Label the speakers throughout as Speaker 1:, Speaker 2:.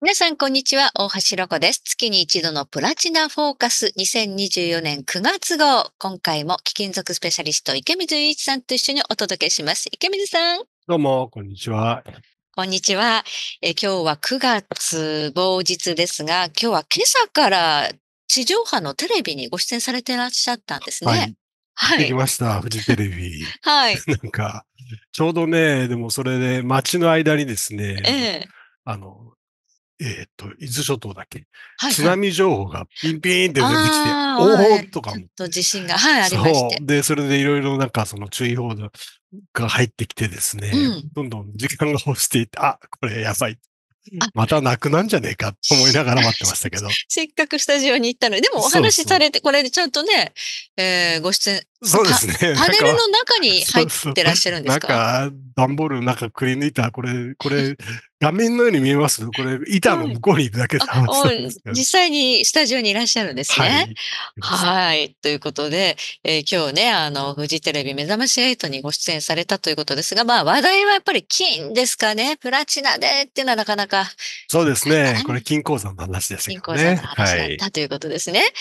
Speaker 1: 皆さん、こんにちは。大橋ロコです。月に一度のプラチナフォーカス2024年9月号。今回も貴金属スペシャリスト池水祐一さんと一緒にお届けします。池水さん。
Speaker 2: どうも、こんにちは。
Speaker 1: こんにちは。え今日は9月某日ですが、今日は今朝から地上波のテレビにご出演されてらっしゃったんですね。はいはい。でき
Speaker 2: ました、フジテレビ。はい。なんか、ちょうどね、でもそれで街の間にですね、ええ、あの、えっ、ー、と、伊豆諸島だけ、はいはい、津波情報がピンピンって出てきて、おおとか
Speaker 1: も。と地震が、はい、ありまして。
Speaker 2: で、それでいろいろなんかその注意報が入ってきてですね、うん、どんどん時間が押していって、あ、これ野菜。またなくなんじゃねえかと思いながら待ってましたけど。
Speaker 1: せっかくスタジオに行ったのに、でもお話しされて、これでちゃんとね、えー、ご出演そうですね。パネルの中に入ってらっしゃるんですか
Speaker 2: な段ボールの中くり抜いた、これ、これ、画面のように見えますこれ、板の向こうにいるだけで話ん ですけど、実
Speaker 1: 際にスタジオにいらっしゃるんですね。はい。はいということで、えー、今日ね、あの、フジテレビ目覚まし8にご出演されたということですが、まあ、話題はやっぱり金ですかね。プラチナでっていうのはなかなか。そう
Speaker 2: ですね。これ、金鉱山の話ですね。金鉱山の話だった
Speaker 1: ということですね。はい、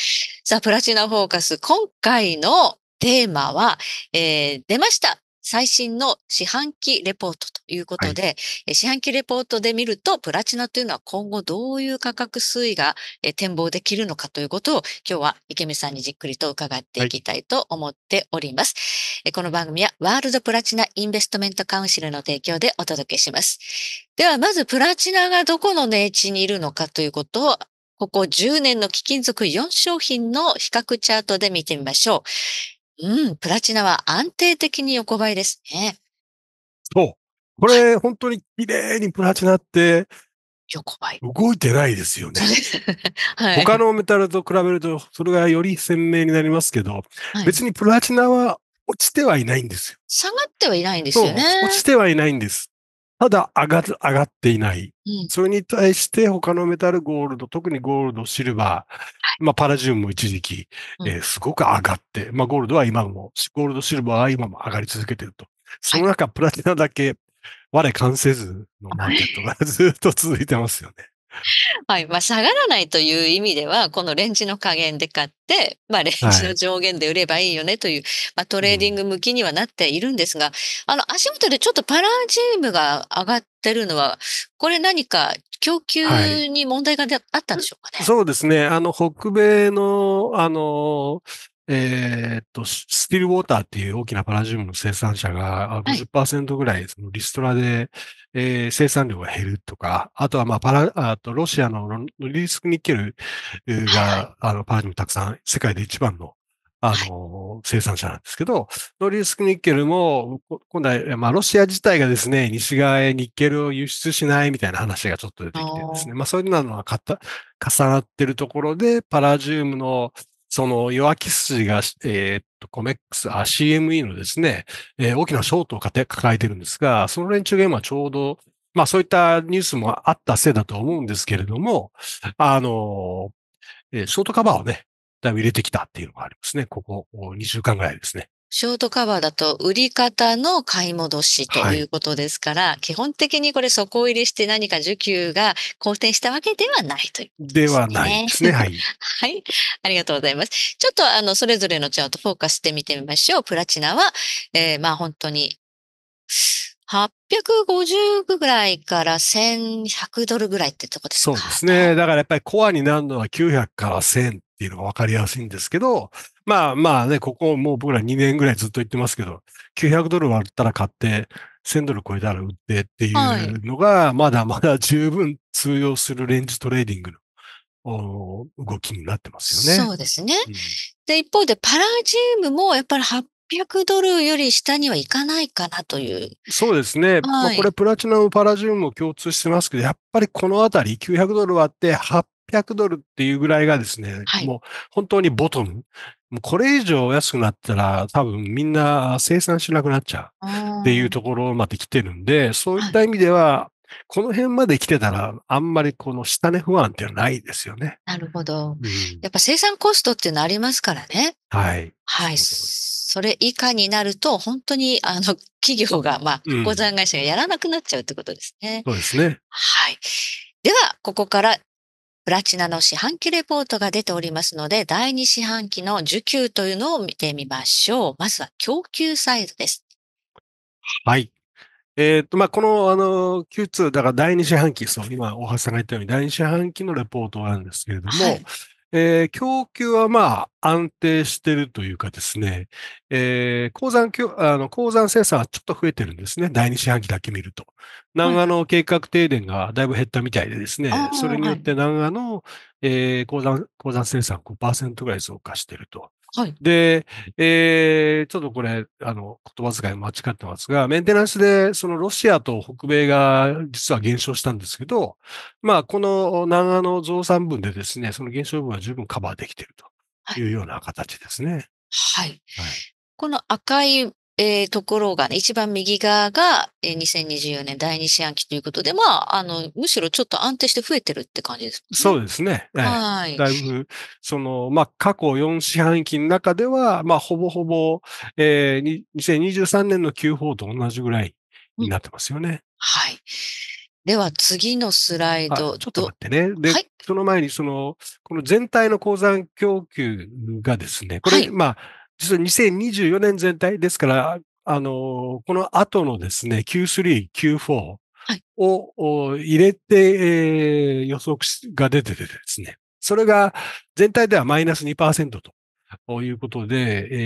Speaker 1: さあ、プラチナフォーカス、今回のテーマは、えー、出ました最新の四半期レポートということで、はい、四半期レポートで見ると、プラチナというのは今後どういう価格推移が展望できるのかということを今日は池見さんにじっくりと伺っていきたいと思っております。はい、この番組はワールドプラチナインベストメントカウンシルの提供でお届けします。では、まずプラチナがどこの値打ちにいるのかということをここ10年の貴金属4商品の比較チャートで見てみましょう。うん、プラチナは安定的に横ばいですね。
Speaker 2: そう。これ、本当に綺麗にプラチナって、横ばい。動いてないですよね。
Speaker 1: はい、他
Speaker 2: のメタルと比べると、それがより鮮明になりますけど、はい、別にプラチナは落ちてはいないんですよ。
Speaker 1: 下がってはいない
Speaker 2: んですよね。落ちてはいないんです。ただ上が上がっていない。うん、それに対して他のメタル、ゴールド、特にゴールド、シルバー、まあ、パラジウムも一時期、えー、すごく上がって、まあ、ゴールドは今も、ゴールド、シルバーは今も上がり続けてると。その中、プラチナだけ、我関せずのマーケットが ずっと続いてますよね。
Speaker 1: はい。まあ、下がらないという意味では、このレンジの加減で買って、まあ、レンジの上限で売ればいいよねという、はい、まあ、トレーディング向きにはなっているんですが、うん、あの、足元でちょっとパラジウムが上がってるのは、これ何か供給に問題があったんでしょうか
Speaker 2: ね、はい、そうですね。あの、北米の、あの、えー、っと、スティルウォーターっていう大きなパラジウムの生産者が50%ぐらいリストラで、えー、生産量が減るとか、あとはまあパラ、あとロシアのリスクニッケルが、あの、パラウムたくさん、世界で一番の、あの、生産者なんですけど、ノリスクニッケルも、今度は、まあ、ロシア自体がですね、西側へニッケルを輸出しないみたいな話がちょっと出てきてですね、まあ、そういうのた、重なってるところで、パラジウムの、その弱気筋が、えー、コメックス、CME のですね、えー、大きなショートを抱えてるんですが、その連中が今ちょうど、まあそういったニュースもあったせいだと思うんですけれども、あの、えー、ショートカバーをね、だいぶ入れてきたっていうのがありますね。ここ2週間ぐらいですね。
Speaker 1: ショートカバーだと売り方の買い戻しということですから、はい、基本的にこれ底入れして何か需給が好転したわけではないというこ
Speaker 2: とですね。ではないですね。はい。は
Speaker 1: い。ありがとうございます。ちょっとあの、それぞれのチャートフォーカスしてみてみましょう。プラチナは、えー、まあ本当に、850ぐらいから1100ドルぐらいってとこで
Speaker 2: すかそうですね。だからやっぱりコアになるのは900から1000っていうのが分かりやすいんですけど、まあまあね、ここもう僕ら2年ぐらいずっと言ってますけど、900ドル割ったら買って、1000ドル超えたら売ってっていうのが、まだまだ十分通用するレンジトレーディングの動きになってますよね。そう
Speaker 1: ですね。うん、で、一方でパラジウムもやっぱり800ドルより下にはいかないかなという。
Speaker 2: そうですね。はい、まあ、これプラチナム、パラジウムも共通してますけど、やっぱりこのあたり900ドル割って800ドルっていうぐらいがですね、はい、もう本当にボトム、もうこれ以上安くなったら多分みんな生産しなくなっちゃうっていうところまで来てるんで、そういった意味では、この辺まで来てたら、あんまりこの下値不安っていうのはないですよね。
Speaker 1: なるほど。うん、やっぱ生産コストっていうのありますからね。はい。はい。それ以下になると、本当に、あの、企業が、まあ、鉱山会社がやらなくなっちゃうってことですね。
Speaker 2: うん、そうですね。はい。
Speaker 1: では、ここからプラチナの四半期レポートが出ておりますので、第2四半期の需給というのを見てみましょう。まずは供給サイドです。
Speaker 2: はい。えー、っと、まあ、この、あの、Q2、だから第2四半期、そう、今、大橋さんが言ったように、第2四半期のレポートがあるんですけれども、はいえー、供給はまあ安定してるというかですね、えー、鉱山あの鉱山生産はちょっと増えてるんですね。第2四半期だけ見ると。南アの計画停電がだいぶ減ったみたいでですね、はい、それによって南アの、えー、鉱山鉱山生産5%ぐらい増加してると。はい。で、えー、ちょっとこれ、あの、言葉遣い間違ってますが、メンテナンスで、そのロシアと北米が実は減少したんですけど、まあ、この長野増産分でですね、その減少分は十分カバーできているというような形ですね。はい、はい
Speaker 1: この赤いえー、ところがね、一番右側が、えー、2024年第2四半期ということで、まあ、あの、むしろちょっと安定して増えてるって感じです、ね、
Speaker 2: そうですね。はい。だいぶ、その、まあ、過去4四半期の中では、まあ、ほぼほぼ、えー、2023年の Q4 と同じぐらいになってますよね。うん、はい。
Speaker 1: では次のスライド。ちょっと待っ
Speaker 2: てね。で、はい、その前にその、この全体の鉱山供給がですね、これ、はい、まあ、実は2024年全体ですから、あの、この後のですね、Q3、Q4 を、はい、入れて、えー、予測が出ててですね、それが全体ではマイナス2%と。いうことで、え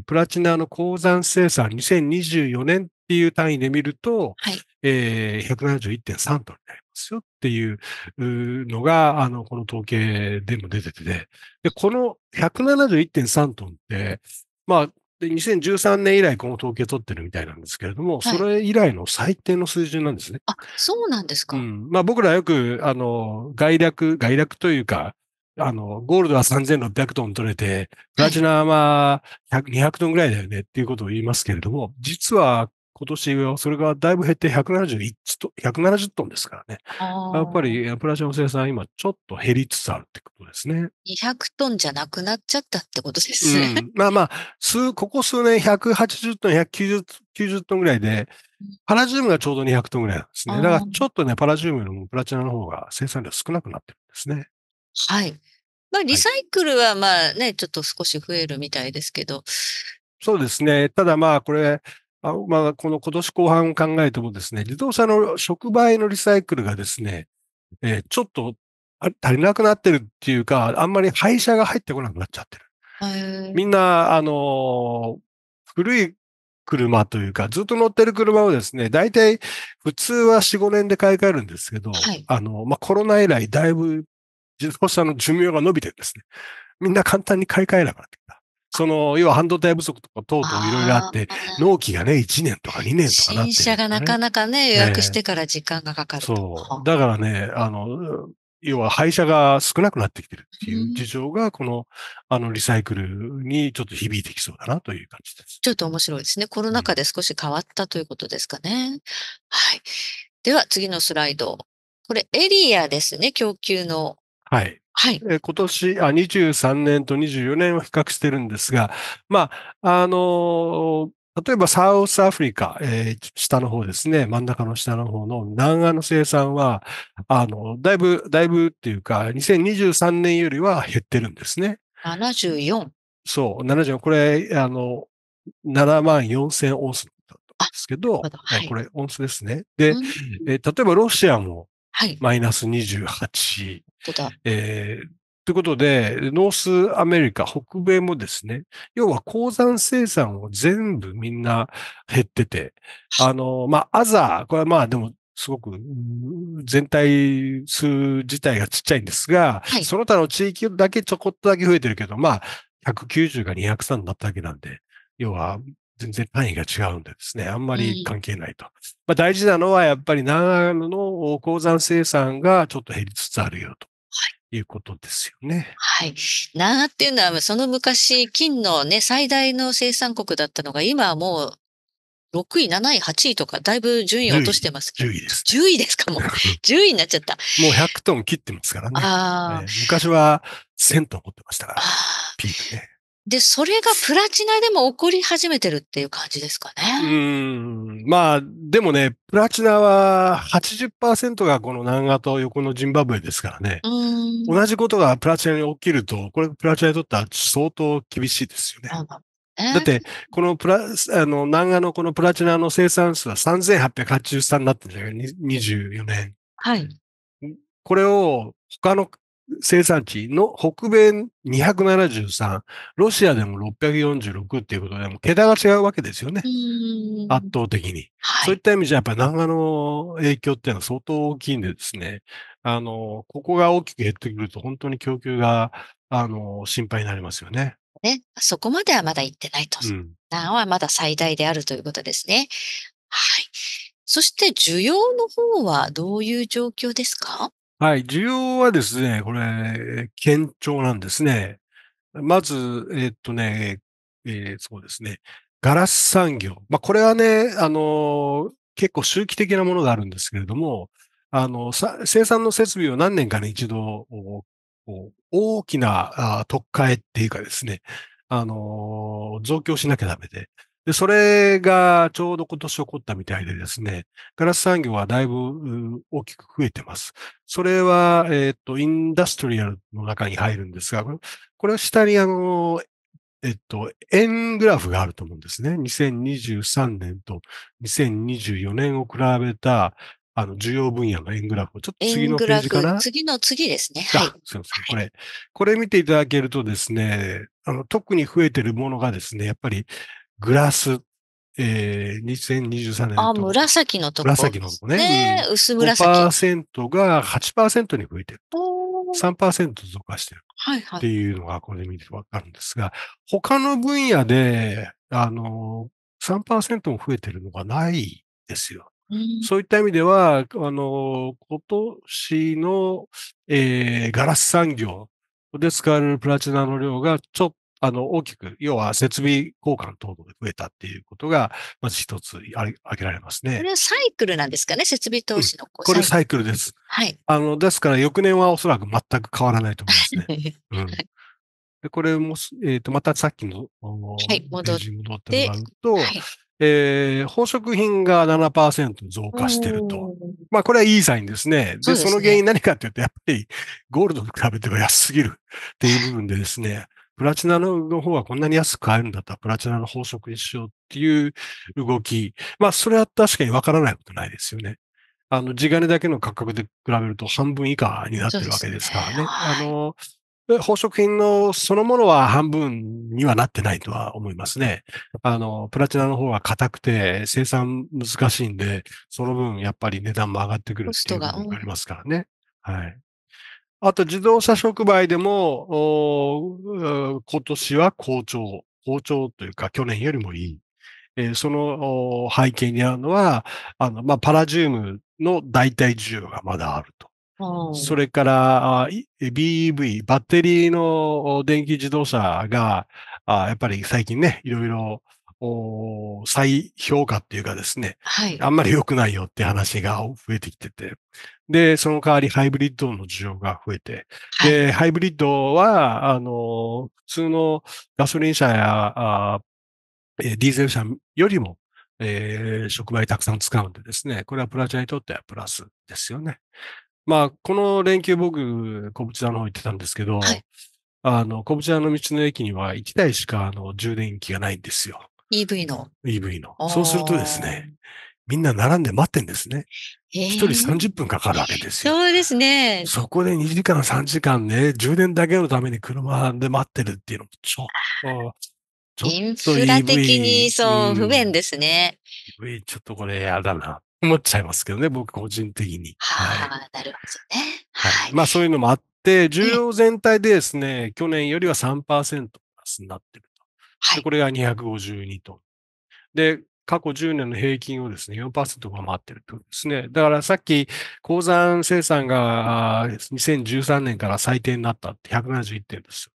Speaker 2: ー、プラチナの鉱山生産2024年っていう単位で見ると、はいえー、171.3トンになりすよっていうのが、あの、この統計でも出てて、で、この171.3トンって、まあ、で、2013年以来この統計取ってるみたいなんですけれども、はい、それ以来の最低の水準なんですね。あ、そうなんですか。うん。まあ僕らよく、あの、概略、概略というか、あの、ゴールドは3600トン取れて、プラチナは200トンぐらいだよねっていうことを言いますけれども、実は今年はそれがだいぶ減って171ト170トンですからね。やっぱりプラチナの生産今ちょっと減りつつあるってことですね。
Speaker 1: 200トンじゃなくなっちゃったってことですね。うん、
Speaker 2: まあまあ、数、ここ数年180トン、190 90トンぐらいで、パラジウムがちょうど200トンぐらいなんですね。だからちょっとね、パラジウムのプラチナの方が生産量少なくなってるんですね。
Speaker 1: はい。まあ、リサイクルはまあね、はい、ちょっと少し増えるみたいですけど。
Speaker 2: そうですね。ただまあ、これ、あまあ、この今年後半を考えてもですね、自動車の触媒のリサイクルがですね、えー、ちょっと足りなくなってるっていうか、あんまり廃車が入ってこなくなっちゃってる。みんな、あの古い車というか、ずっと乗ってる車をですね、大体普通は4、5年で買い替えるんですけど、はい、あの、まあ、コロナ以来だいぶ自動車の寿命が伸びてるんですね。みんな簡単に買い替えなくなってきた。その、要は半導体不足とか等々いろいろあって、納期がね、1年とか2年とかなって、ね、新車
Speaker 1: がなかなかね、予約してから時間がかかる、
Speaker 2: そう。だからね、あの、要は廃車が少なくなってきてるっていう事情が、この、あの、リサイクルにちょっと響いてきそうだなという感じ
Speaker 1: です。ちょっと面白いですね。コロナ禍で少し変わったということですかね。うん、はい。では、次のスライド。これ、エリアですね、供給の。
Speaker 2: はい。はい。今年、あ、23年と24年を比較してるんですが、まあ、あの、例えばサウスアフリカ、えー、下の方ですね、真ん中の下の方の南岸の生産は、あの、だいぶ、だいぶっていうか、2023年よりは減ってるんですね。
Speaker 1: 74?
Speaker 2: そう、74。これ、あの、7万4000オンスだったんですけど、どはい、これ、オンスですね。で、うん、えー、例えばロシアもはい、マイナス28。えー、ということで、ノースアメリカ、北米もですね、要は鉱山生産を全部みんな減ってて、あの、まあ、アザー、これはまあでも、すごく全体数自体がちっちゃいんですが、はい、その他の地域だけちょこっとだけ増えてるけど、まあ、190が203になったわけなんで、要は全然単位が違うんでですね、あんまり関係ないと。うん、まあ、大事なのはやっぱり長野の鉱山生産がちょっと減りつつあるよと。いうことですよね。
Speaker 1: はい。長っていうのは、その昔、金のね、最大の生産国だったのが、今はもう、6位、7位、8位とか、だいぶ順位落としてますけど。10位です。10位ですか、もう。10 位になっちゃった。
Speaker 2: もう100トン切ってますからね。あ昔は1000トン持ってましたから、ピークね。
Speaker 1: で、それがプラチナでも起こり始めてるっていう感じですか
Speaker 2: ね。うん。まあ、でもね、プラチナは80%がこの南アと横のジンバブエですからね。同じことがプラチナに起きると、これプラチナにとっては相当厳しいですよね。だって、このプラ、あの、南アのこのプラチナの生産数は3883になってるんじゃない ?24 年。はい。これを他の生産地の北米273、ロシアでも646っていうことで、も桁が違うわけですよね。圧倒的に、はい、そういった意味じゃ、やっぱり南アの影響っていうのは相当大きいんでですね、あの、ここが大きく減ってくると、本当に供給が、あの、心配になりますよね。
Speaker 1: ね。そこまではまだ行ってないと。うん、はまだ最大であるということですね。はい。そして需要の方はどういう状況ですか
Speaker 2: はい、需要はですね、これ、堅調なんですね。まず、えっとね、えー、そうですね、ガラス産業。まあ、これはね、あの、結構周期的なものがあるんですけれども、あの、生産の設備を何年かに一度、大きな特化へっていうかですね、あの、増強しなきゃダメで、で、それがちょうど今年起こったみたいでですね、ガラス産業はだいぶ大きく増えてます。それは、えっ、ー、と、インダストリアルの中に入るんですが、これは下にあの、えっと、円グラフがあると思うんですね。2023年と2024年を比べた、あの、需要分野の円グラフを、ちょっと次のページかな
Speaker 1: 次の次ですね。はい。
Speaker 2: そうでこれ、これ見ていただけるとですね、あの、特に増えてるものがですね、やっぱり、グラス、えー、2023年あ、
Speaker 1: 紫のところ、ね、紫のとこね。ね、うん、薄紫。
Speaker 2: 5%が8%に増えてる。3%増加してる。はいはい。っていうのが、これで見てわかるんですが、他の分野で、あの、3%も増えてるのがないですよ。そういった意味では、あの、今年の、えー、ガラス産業で使われるプラチナの量がちょっあの、大きく、要は設備交換等々で増えたっていうことが、まず一つ挙げられますね。これは
Speaker 1: サイクルなんですかね、設備投資の、うん、これサイクルです。はい。
Speaker 2: あの、ですから翌年はおそらく全く変わらないと思
Speaker 1: いますね。うん。
Speaker 2: でこれも、えっ、ー、と、またさっきの、
Speaker 1: はい、戻っ戻ってもらうと、はい、
Speaker 2: えー、宝飾品が7%増加してると。まあ、これはいいサインですね。で、そ、ね、の原因何かっていうと、やっぱりゴールドと比べては安すぎるっていう部分でですね、プラチナの方はこんなに安く買えるんだったら、プラチナの法則にしようっていう動き。まあ、それは確かにわからないことないですよね。あの、地金だけの価格で比べると半分以下になってるわけですからね。ねあの、宝飾品のそのものは半分にはなってないとは思いますね。あの、プラチナの方は硬くて生産難しいんで、その分やっぱり値段も上がってくるっていうのがありますからね。はい。あと自動車触媒でも、今年は好調、好調というか去年よりもいい。えー、その背景にあるのは、あの、まあ、パラジウムの代替需要がまだある
Speaker 1: と。そ
Speaker 2: れから BEV、バッテリーの電気自動車が、やっぱり最近ね、いろいろ再評価っていうかですね、はい、あんまり良くないよって話が増えてきてて、で、その代わりハイブリッドの需要が増えて、はい、で、ハイブリッドは、あの、普通のガソリン車や、ディーゼル車よりも、えー、触媒たくさん使うんでですね、これはプラチナにとってはプラスですよね。まあ、この連休僕、小淵座の方行ってたんですけど、はい、あの、小淵屋の道の駅には1台しかあの充電器がないんですよ。EV の。EV の。そうするとですね、みんな並んで待ってんですね。
Speaker 1: 一、人30
Speaker 2: 分かかるわけです
Speaker 1: よ。そうですね。そこ
Speaker 2: で2時間、3時間ね、充電だけのために車で待ってるっていうのも、ちょっと、ちょっと、インフラ的にそう、不便
Speaker 1: ですね。
Speaker 2: EV ちょっとこれやだな。思っちゃいますけどね、僕個人的に。
Speaker 1: はあ、はい、なるほどね。
Speaker 2: はい。はい、まあそういうのもあって、重要全体でですね、去年よりは3%プラスになってると。はい。これが252トン。で、過去10年の平均をですね、4%上回ってるということですね。だからさっき、鉱山生産が2013年から最低になったって171点です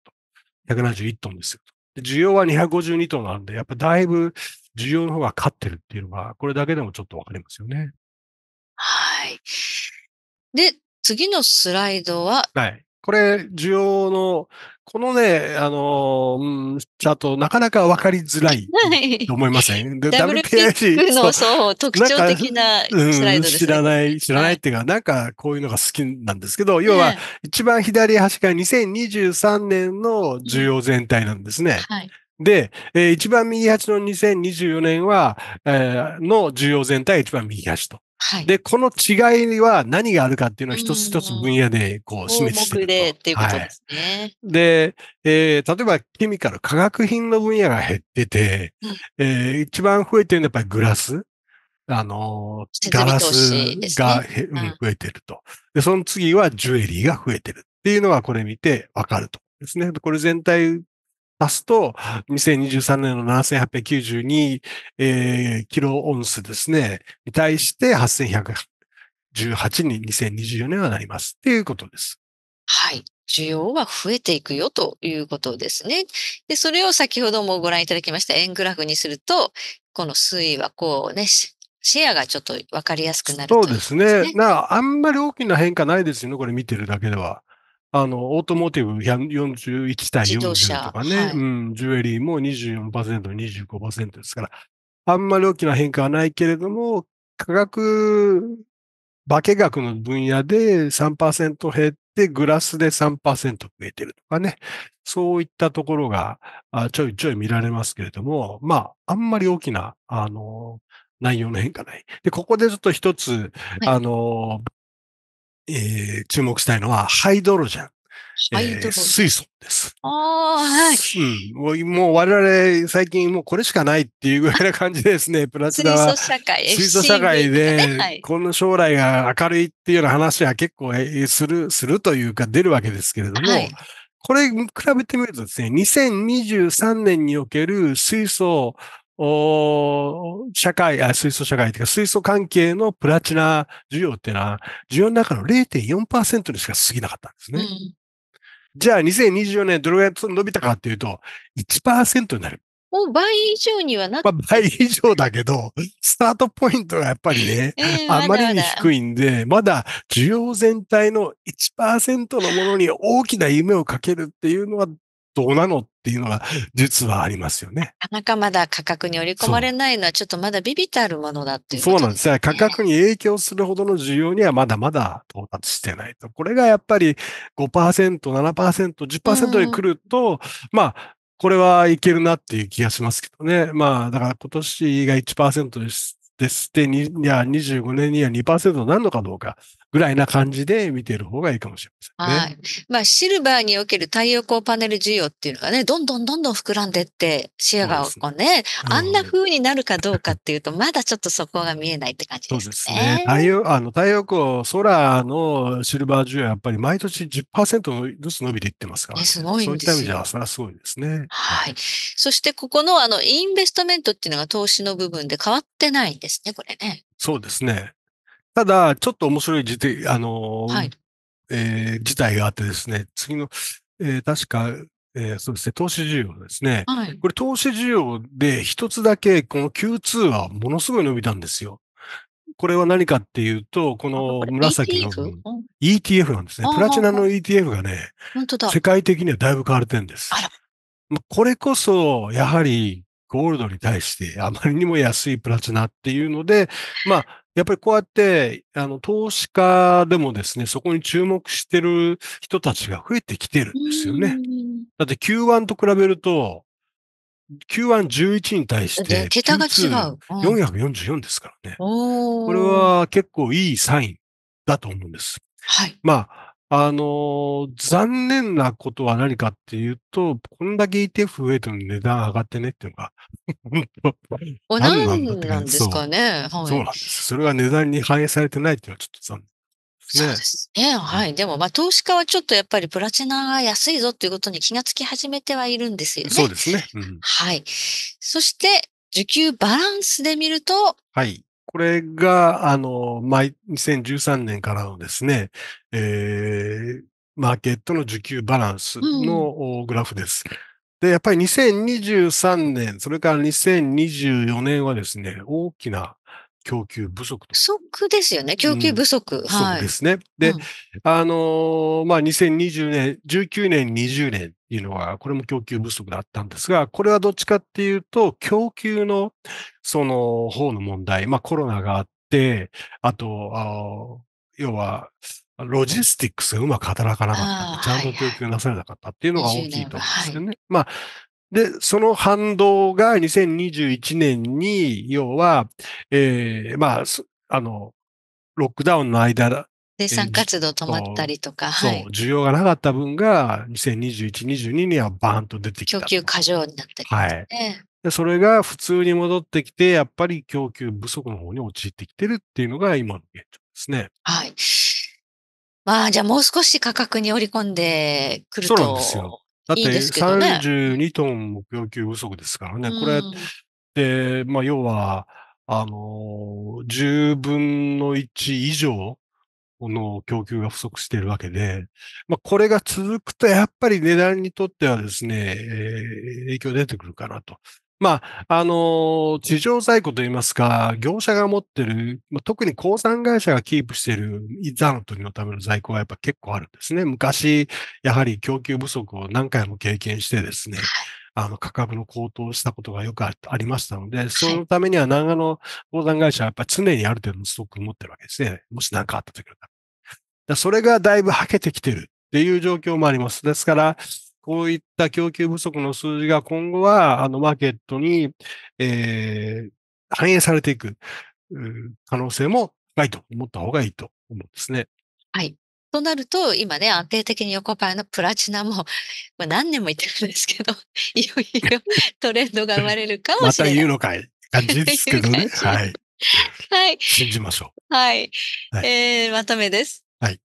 Speaker 2: よと。171トンですよと。需要は252トンなんで、やっぱだいぶ需要の方が勝ってるっていうのは、これだけでもちょっとわかりますよね。
Speaker 1: はい。で、次のスライドは、
Speaker 2: はい。これ、需要のこのね、あのー、チャート、なかなかわかりづらいと思いません、ね。WPIC のそう特徴的なスライドですね、うん、知らない、知らないっていうか、はい、なんかこういうのが好きなんですけど、要は一番左端が2023年の需要全体なんですね。はいで、えー、一番右端の2024年は、えー、の需要全体一番右端と。はい、で、この違いは何があるかっていうのを一つ一つ分野でこう示してる
Speaker 1: と。でっていうことですね。
Speaker 2: はい、で、えー、例えばケミカル、化学品の分野が減ってて、うん、えー、一番増えてるのはやっぱりグラス。あの、ガラスが、うん、増えてると。で、その次はジュエリーが増えてるっていうのはこれ見てわかるとですね。これ全体足すと、2023年の7892、えー、キロオンスですね、に対して8118に2024年はなりますっていうことです。
Speaker 1: はい。需要は増えていくよということですね。で、それを先ほどもご覧いただきました円グラフにすると、この推移はこうね、シェアがちょっと分かりやすくなる、ね、そう
Speaker 2: ですね。なあ、あんまり大きな変化ないですよね、これ見てるだけでは。あの、オートモーティブ41対40とかね、はい、うん、ジュエリーも24%、25%ですから、あんまり大きな変化はないけれども、科学、化学の分野で3%減って、グラスで3%増えてるとかね、そういったところがちょいちょい見られますけれども、まあ、あんまり大きな、あの、内容の変化ない。で、ここでちょっと一つ、はい、あの、えー、注目したいのはハイドロジェン。えー、水素で
Speaker 1: す。ああ、
Speaker 2: はい。うん。もう我々最近もうこれしかないっていうぐらいな感じですね。プラチナは。水素社会。水素社会で、この将来が明るいっていうような話は結構する、するというか出るわけですけれども、はい、これ比べてみるとですね、2023年における水素社会あ、水素社会というか、水素関係のプラチナ需要っていうのは、需要の中の0.4%にしか過ぎなかったんですね。じゃあ、2024年どれぐらい伸びたかっていうと1、になる。
Speaker 1: もう倍以上にはなって、
Speaker 2: まあ、倍以上だけど、スタートポイントがやっぱりね、えー、あまりに低いんで、まだ需要全体の1%のものに大きな夢をかけるっていうのは、どうなのっていうのが実はありますよね。
Speaker 1: なかなかまだ価格に織り込まれないのはちょっとまだビビたるものだっていう、ね、そうな
Speaker 2: んですね。価格に影響するほどの需要にはまだまだ到達してないと。これがやっぱり5%、7%、10%に来ると、うん、まあ、これはいけるなっていう気がしますけどね。まあ、だから今年が1%です。で、て、いや、25年には2%になるのかどうか。ぐらいな感じで見てる方がいいかもしれ
Speaker 1: ません、ね、はい。まあ、シルバーにおける太陽光パネル需要っていうのがね、どんどんどんどん膨らんでって、ェアがこうね、うねあんな風になるかどうかっていうと、まだちょっとそこが見えないって感じ
Speaker 2: ですね。そうですね。あの太陽光、空のシルバー需要はやっぱり毎年10%ずつ伸びていってますから、ね、すごいんですよ。そういった意味では、それはすごいですね。は
Speaker 1: い。そして、ここのあの、インベストメントっていうのが投資の部分で変わってないんですね、これね。
Speaker 2: そうですね。ただ、ちょっと面白い事態、あの、はい、えー、事態があってですね、次の、えー、確か、えー、そうですね、投資需要ですね。はい、これ投資需要で一つだけこの Q2 はものすごい伸びたんですよ。これは何かっていうと、この紫の ETF なんですね。プラチナの ETF がね、世界的にはだいぶ変われてるんです。これこそ、やはりゴールドに対してあまりにも安いプラチナっていうので、まあ、やっぱりこうやって、あの、投資家でもですね、そこに注目してる人たちが増えてきてるんですよね。だって Q1 と比べると、Q111 に対して、桁が違う。444ですからね。これは結構いいサインだと思うんです。はい。まあ、あの、残念なことは何かっていうと、こんだけ ETF 増えの値段上がってねっていうのが。何なんなんですかねそう、はい。そうなんです。それが値段に反映されてないっていうのはちょっと残念。そうです
Speaker 1: ね。はい。でも、まあ、投資家はちょっとやっぱりプラチナが安いぞということに気がつき始めてはいるんですよね。そうですね。うん、はい。そして、受給バランスで見ると、
Speaker 2: はい。これが、あの、毎、2013年からのですね、えー、マーケットの需給バランスのグラフです。うんで、やっぱり2023年、それから2024年はですね、大きな供給不足不足
Speaker 1: ですよね。供給不足。うん、で
Speaker 2: すね。で、うん、あのー、まあ、2020年、19年、20年いうのは、これも供給不足だったんですが、これはどっちかっていうと、供給のその方の問題、まあコロナがあって、あと、要は、ロジスティックスがうまく働かなかったちゃんと供給なされなかったっていうのが大きいと思うんですよね。はい、まあ、で、その反動が2021年に、要は、ええー、まあ、あの、ロックダウンの間
Speaker 1: 生産活動止まったりとか。そう、
Speaker 2: 需要がなかった分が、2021、22にはバーンと出てき
Speaker 1: た。供給過剰になっ
Speaker 2: たり、ね、はい。で、それが普通に戻ってきて、やっぱり供給不足の方に陥ってきてるっていうのが今の現状ですね。
Speaker 1: はい。まあ、じゃあもう少し価格に織り込んでくるといい、ね。そうなんですよ。だって32
Speaker 2: トンも供給不足ですからね。これ、で、まあ、要は、あの10分の1以上の供給が不足しているわけで、まあ、これが続くと、やっぱり値段にとってはですね、えー、影響出てくるかなと。まあ、あの、地上在庫といいますか、業者が持ってる、まあ、特に鉱山会社がキープしている残の鳥のための在庫はやっぱ結構あるんですね。昔、やはり供給不足を何回も経験してですね、あの、価格の高騰したことがよくありましたので、そのためには長野鉱山会社はやっぱり常にある程度のストックを持ってるわけですね。もし何かあった時のたそれがだいぶはけてきてるっていう状況もあります。ですから、こういった供給不足の数字が今後は、あの、マーケットに、えー、反映されていく可能性も高いと思った方がいいと思うんですね。
Speaker 1: はい。となると、今ね、安定的に横ばいのプラチナも、何年も言ってるんですけど、いよいよトレンドが生まれるかもしれない。また言う
Speaker 2: のかい感じですけどね。はい。
Speaker 1: はい。信じましょう。はい。はい、えー、まとめです。はい。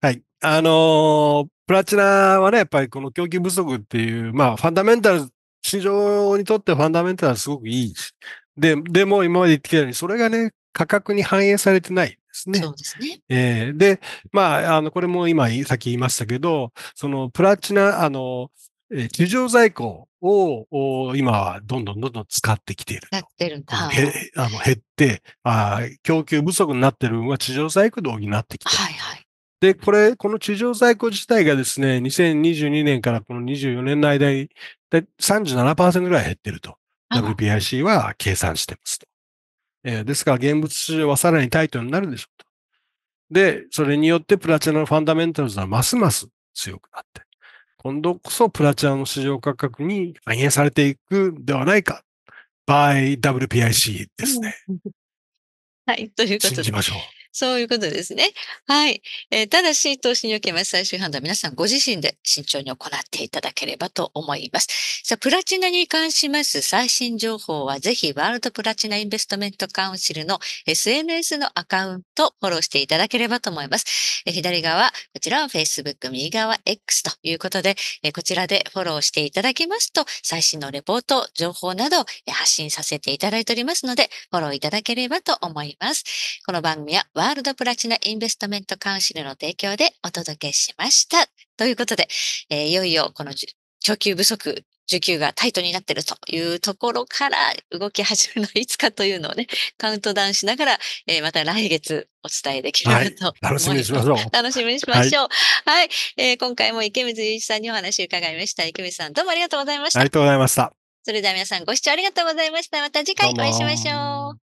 Speaker 2: はい。あのー、プラチナはね、やっぱりこの供給不足っていう、まあ、ファンダメンタル、市場にとってファンダメンタルはすごくいいし、で、でも今まで言ってきたように、それがね、価格に反映されてないですね。そうですね。えー、で、まあ、あの、これも今、さっき言いましたけど、そのプラチナ、あの、地上在庫を今はどんどんどんどん使ってきている。
Speaker 1: ってるんだ。
Speaker 2: あの減ってあ、供給不足になってる分は地上在庫で補ってきてる。はいはい。で、これ、この地上在庫自体がですね、2022年からこの24年の間に37%ぐらい減ってると、WPIC は計算してますと。えー、ですから、現物市場はさらにタイトになるでしょうと。で、それによってプラチナのファンダメンタルズはますます強くなって。今度こそプラチナの市場価格に反映されていくではないか。by WPIC
Speaker 1: ですね。はい、ということで。信じましょう。そういうことですね。はい。えー、ただし、投資におけます最終判断、皆さんご自身で慎重に行っていただければと思います。さあ、プラチナに関します最新情報は、ぜひ、ワールドプラチナインベストメントカウンシルの SNS のアカウント、フォローしていただければと思います。えー、左側、こちらは Facebook、右側 X ということで、えー、こちらでフォローしていただきますと、最新のレポート、情報など、え発信させていただいておりますので、フォローいただければと思います。この番組は、ワールドプラチナインベストメントカウンシルの提供でお届けしました。ということで、えー、いよいよこの供給不足、需給がタイトになってるというところから動き始めのいつかというのをね、カウントダウンしながら、えー、また来月お伝えできると、はい、楽しみにしましょう。楽しみにしましょう。はい、はい、えー、今回も池水祐一さんにお話を伺いました。池水さん、どうもありがとうございました。ありがとうございました。それでは皆さんご視聴ありがとうございました。また次回お会いしましょう。